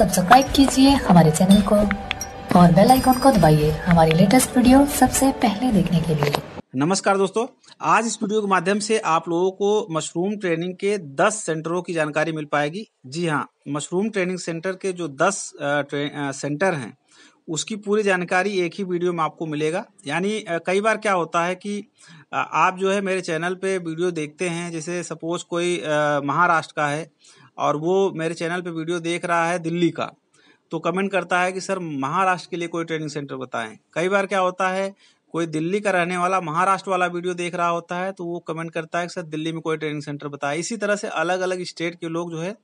subscribe कीजिए हमारे channel को और बेल आइकॉन को दबाइए हमारी लेटेस्ट वीडियो सबसे पहले देखने के लिए नमस्कार दोस्तों आज इस वीडियो के माध्यम से आप लोगों को मशरूम ट्रेनिंग के 10 सेंटरों की जानकारी मिल पाएगी जी हाँ मशरूम ट्रेनिंग सेंटर के जो 10 सेंटर हैं उसकी पूरी जानकारी एक ही वीडियो में आपको मिलेगा यानी कई बार क्या होता है कि आप जो है मेरे चैनल पे वीडियो देखते हैं जैसे सपोज कोई महाराष्ट्र का है और वो मेरे चैनल पे वीडियो देख रहा है दिल्ली का तो कमेंट करता है कि सर महाराष्ट्र के लिए कोई ट्रेनिंग सेंटर बताएं कई बार क्या होता है कोई दिल्ली का रहने वाला महाराष्ट्र वाला वीडियो देख रहा होता है तो वो कमेंट करता है कि सर दिल्ली में कोई ट्रेनिंग सेंटर बताएं इसी तरह से अलग अलग स्टेट के लोग जो है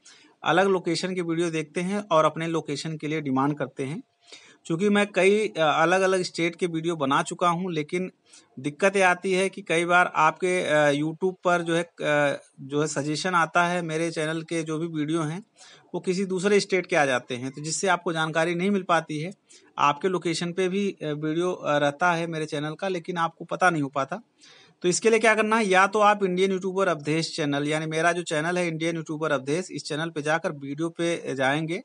अलग लोकेशन की वीडियो देखते हैं और अपने लोकेशन के लिए डिमांड करते हैं चूँकि मैं कई अलग अलग स्टेट के वीडियो बना चुका हूँ लेकिन दिक्कत ये आती है कि कई बार आपके यूट्यूब पर जो है जो है सजेशन आता है मेरे चैनल के जो भी वीडियो हैं वो किसी दूसरे स्टेट के आ जाते हैं तो जिससे आपको जानकारी नहीं मिल पाती है आपके लोकेशन पे भी वीडियो रहता है मेरे चैनल का लेकिन आपको पता नहीं हो पाता तो इसके लिए क्या करना है या तो आप इंडियन यूट्यूबर अवधेश चैनल यानी मेरा जो चैनल है इंडियन यूट्यूबर अवधेश इस चैनल पे जाकर वीडियो पे जाएंगे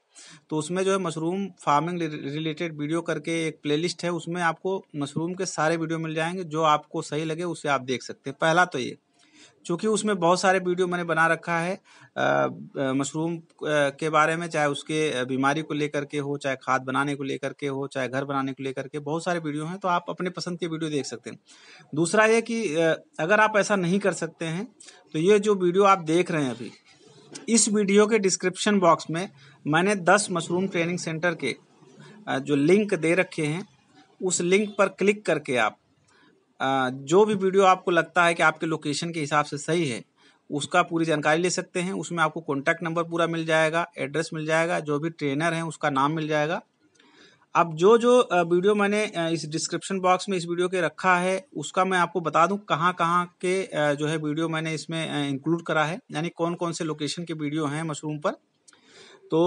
तो उसमें जो है मशरूम फार्मिंग रिलेटेड वीडियो करके एक प्लेलिस्ट है उसमें आपको मशरूम के सारे वीडियो मिल जाएंगे जो आपको सही लगे उसे आप देख सकते हैं पहला तो ये चूँकि उसमें बहुत सारे वीडियो मैंने बना रखा है मशरूम के बारे में चाहे उसके बीमारी को लेकर के हो चाहे खाद बनाने को लेकर के हो चाहे घर बनाने को लेकर के बहुत सारे वीडियो हैं तो आप अपने पसंद के वीडियो देख सकते हैं दूसरा ये कि अगर आप ऐसा नहीं कर सकते हैं तो ये जो वीडियो आप देख रहे हैं अभी इस वीडियो के डिस्क्रिप्शन बॉक्स में मैंने दस मशरूम ट्रेनिंग सेंटर के जो लिंक दे रखे हैं उस लिंक पर क्लिक करके आप जो भी वीडियो आपको लगता है कि आपके लोकेशन के हिसाब से सही है उसका पूरी जानकारी ले सकते हैं उसमें आपको कॉन्टैक्ट नंबर पूरा मिल जाएगा एड्रेस मिल जाएगा जो भी ट्रेनर हैं उसका नाम मिल जाएगा अब जो जो वीडियो मैंने इस डिस्क्रिप्शन बॉक्स में इस वीडियो के रखा है उसका मैं आपको बता दूं कहाँ कहाँ के जो है वीडियो मैंने इसमें इंक्लूड करा है यानी कौन कौन से लोकेशन के वीडियो हैं मशरूम पर तो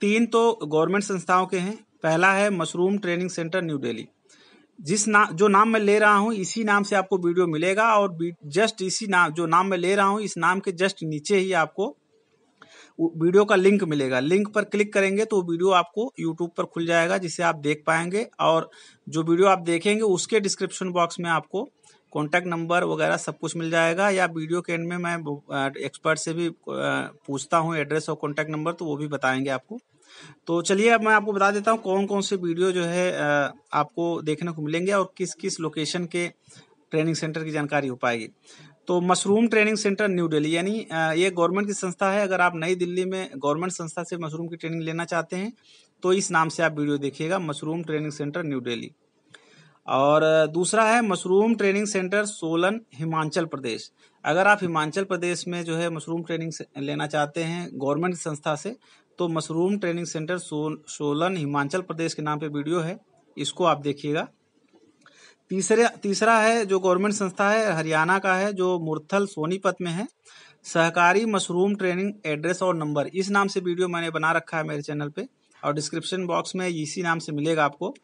तीन तो गवर्नमेंट संस्थाओं के हैं पहला है mushroom training centre new Delhi जिस नाम जो नाम मैं ले रहा हूँ इसी नाम से आपको वीडियो मिलेगा और जस्ट इसी नाम जो नाम मैं ले रहा हूँ इस नाम के जस्ट नीचे ही आपको वीडियो का लिंक मिलेगा लिंक पर क्लिक करेंगे तो वीडियो आपको यूट्यूब पर खुल जाएगा जिसे आप देख पाएंगे और जो वीडियो आप देखेंगे उसके डिस्क्रिप्शन बॉक्स में आपको कॉन्टैक्ट नंबर वगैरह सब कुछ मिल जाएगा या वीडियो के एंड में मैं एक्सपर्ट से भी पूछता हूँ एड्रेस और कॉन्टैक्ट नंबर तो वो भी बताएंगे आपको तो चलिए अब मैं आपको बता देता हूँ कौन कौन से वीडियो जो है आपको देखने को मिलेंगे और किस किस लोकेशन के ट्रेनिंग सेंटर की जानकारी हो पाएगी तो mushroom training centre new Delhi यानी ये गवर्नमेंट की संस्था है अगर आप नई दिल्ली में गवर्नमेंट संस्था से मशरूम की ट्रेनिंग लेना चाहते हैं तो इस नाम से आप वीडियो देखिएगा mushroom training centre new Delhi और दूसरा है mushroom training centre Solan Himachal Pradesh अगर आप हिमाचल प्रदेश में जो है मशरूम ट्रेनिंग लेना चाहते हैं गवर्नमेंट संस्था से तो मशरूम ट्रेनिंग सेंटर सो, सोलन हिमाचल प्रदेश के नाम पे वीडियो है इसको आप देखिएगा तीसरे तीसरा है जो गवर्नमेंट संस्था है हरियाणा का है जो मुरथल सोनीपत में है सहकारी मशरूम ट्रेनिंग एड्रेस और नंबर इस नाम से वीडियो मैंने बना रखा है मेरे चैनल पे और डिस्क्रिप्शन बॉक्स में इसी नाम से मिलेगा आपको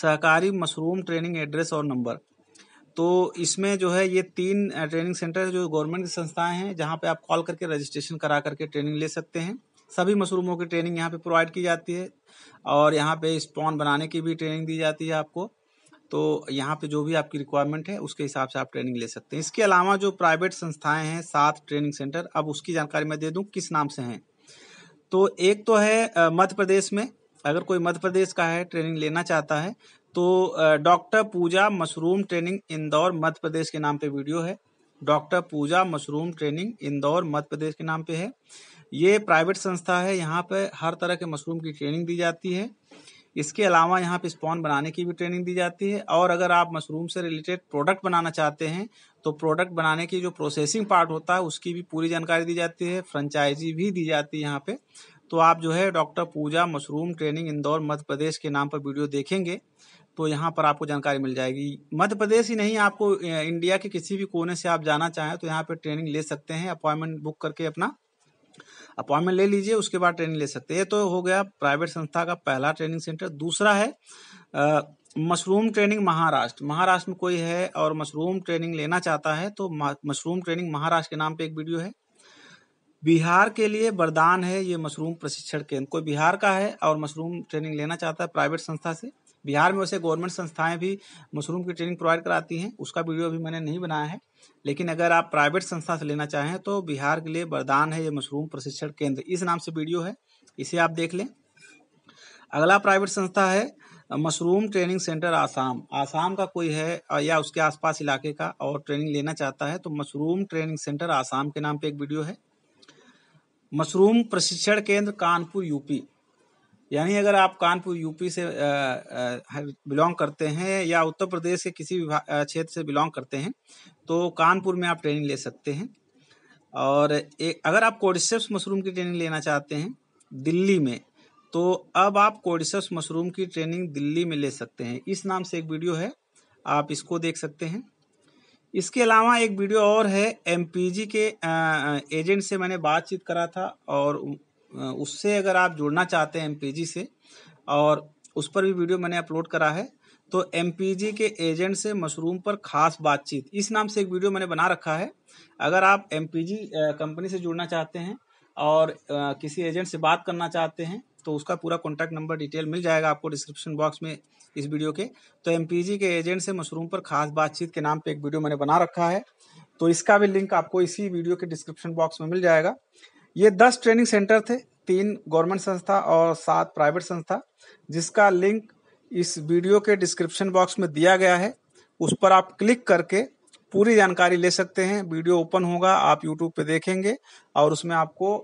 सहकारी मशरूम ट्रेनिंग एड्रेस और नंबर तो इसमें जो है ये तीन ट्रेनिंग सेंटर जो गवर्नमेंट की संस्थाएं हैं जहाँ पे आप कॉल करके रजिस्ट्रेशन करा करके ट्रेनिंग ले सकते हैं सभी मशरूमों की ट्रेनिंग यहाँ पे प्रोवाइड की जाती है और यहाँ पे स्पॉन बनाने की भी ट्रेनिंग दी जाती है आपको तो यहाँ पे जो भी आपकी रिक्वायरमेंट है उसके हिसाब से आप ट्रेनिंग ले सकते हैं इसके अलावा जो प्राइवेट संस्थाएं हैं सात ट्रेनिंग सेंटर अब उसकी जानकारी मैं दे दूँ किस नाम से हैं तो एक तो है मध्य प्रदेश में अगर कोई मध्य प्रदेश का है ट्रेनिंग लेना चाहता है तो doctor Puja mushroom training Indore Madhya Pradesh के नाम पे वीडियो है doctor Puja mushroom training Indore Madhya Pradesh के नाम पे है ये प्राइवेट संस्था है यहाँ पे हर तरह के मशरूम की ट्रेनिंग दी जाती है इसके अलावा यहाँ पे स्पॉन बनाने की भी ट्रेनिंग दी जाती है और अगर आप मशरूम से रिलेटेड प्रोडक्ट बनाना चाहते हैं तो प्रोडक्ट बनाने की जो प्रोसेसिंग पार्ट होता है उसकी भी पूरी जानकारी दी जाती है फ्रेंचाइजी भी दी जाती है यहाँ पे तो आप जो है doctor Puja mushroom training Indore Madhya Pradesh के नाम पर वीडियो देखेंगे तो यहाँ पर आपको जानकारी मिल जाएगी मध्य प्रदेश ही नहीं आपको इंडिया के किसी भी कोने से आप जाना चाहें तो यहाँ पर ट्रेनिंग ले सकते हैं अपॉइंटमेंट बुक करके अपना अपॉइंटमेंट ले लीजिए उसके बाद ट्रेनिंग ले सकते हैं ये तो हो गया प्राइवेट संस्था का पहला ट्रेनिंग सेंटर दूसरा है मशरूम ट्रेनिंग महाराष्ट्र महाराष्ट्र में कोई है और मशरूम ट्रेनिंग लेना चाहता है तो मशरूम ट्रेनिंग महाराष्ट्र के नाम पे एक वीडियो है बिहार के लिए वरदान है ये मशरूम प्रशिक्षण केंद्र कोई बिहार का है और मशरूम ट्रेनिंग लेना चाहता है प्राइवेट संस्था से बिहार में वैसे गवर्नमेंट संस्थाएं भी मशरूम की ट्रेनिंग प्रोवाइड कराती हैं उसका वीडियो भी मैंने नहीं बनाया है लेकिन अगर आप प्राइवेट संस्था से लेना चाहें तो बिहार के लिए वरदान है ये मशरूम प्रशिक्षण केंद्र इस नाम से वीडियो है इसे आप देख लें अगला प्राइवेट संस्था है mushroom training centre Assam Assam का कोई है या उसके आसपास इलाके का और ट्रेनिंग लेना चाहता है तो मशरूम ट्रेनिंग सेंटर आसाम के नाम पे एक वीडियो है मशरूम प्रशिक्षण केंद्र कानपुर यूपी यानी अगर आप कानपुर यूपी से बिलोंग करते हैं या उत्तर प्रदेश के किसी भी क्षेत्र से बिलोंग करते हैं तो कानपुर में आप ट्रेनिंग ले सकते हैं और एक अगर आप कोडिसेप्स मशरूम की ट्रेनिंग लेना चाहते हैं दिल्ली में तो अब आप कोडिसेप्स मशरूम की ट्रेनिंग दिल्ली में ले सकते हैं इस नाम से एक वीडियो है आप इसको देख सकते हैं इसके अलावा एक वीडियो और है एमपीजी के एजेंट से मैंने बातचीत करा था और उससे अगर आप जुड़ना चाहते हैं एम से और उस पर भी वीडियो मैंने अपलोड करा है तो एम के एजेंट से मशरूम पर खास बातचीत इस नाम से एक वीडियो मैंने बना रखा है अगर आप एम कंपनी से जुड़ना चाहते हैं और किसी एजेंट से बात करना चाहते हैं तो उसका पूरा कॉन्टैक्ट नंबर डिटेल मिल जाएगा आपको डिस्क्रिप्शन बॉक्स में इस वीडियो के तो एम के एजेंट से मशरूम पर खास बातचीत के नाम पे एक वीडियो मैंने बना रखा है तो इसका भी लिंक आपको इसी वीडियो के डिस्क्रिप्शन बॉक्स में मिल जाएगा ये दस ट्रेनिंग सेंटर थे तीन गवर्नमेंट संस्था और सात प्राइवेट संस्था जिसका लिंक इस वीडियो के डिस्क्रिप्शन बॉक्स में दिया गया है उस पर आप क्लिक करके पूरी जानकारी ले सकते हैं वीडियो ओपन होगा आप यूट्यूब पे देखेंगे और उसमें आपको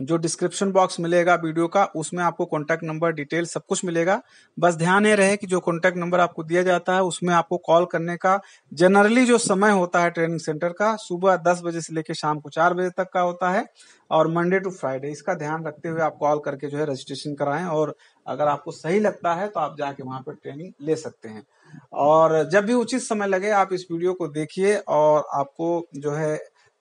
जो डिस्क्रिप्शन बॉक्स मिलेगा वीडियो का उसमें आपको कॉन्टैक्ट नंबर डिटेल सब कुछ मिलेगा बस ध्यान ये रहे कि जो कॉन्टैक्ट नंबर आपको दिया जाता है उसमें आपको कॉल करने का जनरली जो समय होता है ट्रेनिंग सेंटर का सुबह दस बजे से लेकर शाम को चार बजे तक का होता है और मंडे टू फ्राइडे इसका ध्यान रखते हुए आप कॉल करके जो है रजिस्ट्रेशन कराएं और अगर आपको सही लगता है तो आप जाके वहां पर ट्रेनिंग ले सकते हैं और जब भी उचित समय लगे आप इस वीडियो को देखिए और आपको जो है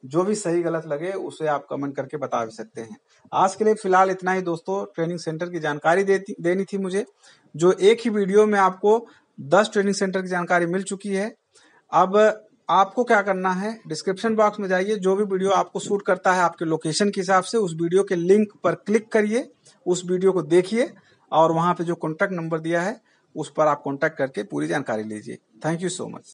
जो भी सही गलत लगे उसे आप कमेंट करके बता भी सकते हैं आज के लिए फिलहाल इतना ही दोस्तों ट्रेनिंग सेंटर की जानकारी देती देनी थी मुझे जो एक ही वीडियो में आपको दस ट्रेनिंग सेंटर की जानकारी मिल चुकी है अब आपको क्या करना है डिस्क्रिप्शन बॉक्स में जाइए जो भी वीडियो आपको शूट करता है आपके लोकेशन के हिसाब से उस वीडियो के लिंक पर क्लिक करिए उस वीडियो को देखिए और वहां पे जो कॉन्टैक्ट नंबर दिया है उस पर आप कॉन्टैक्ट करके पूरी जानकारी लीजिए थैंक यू सो मच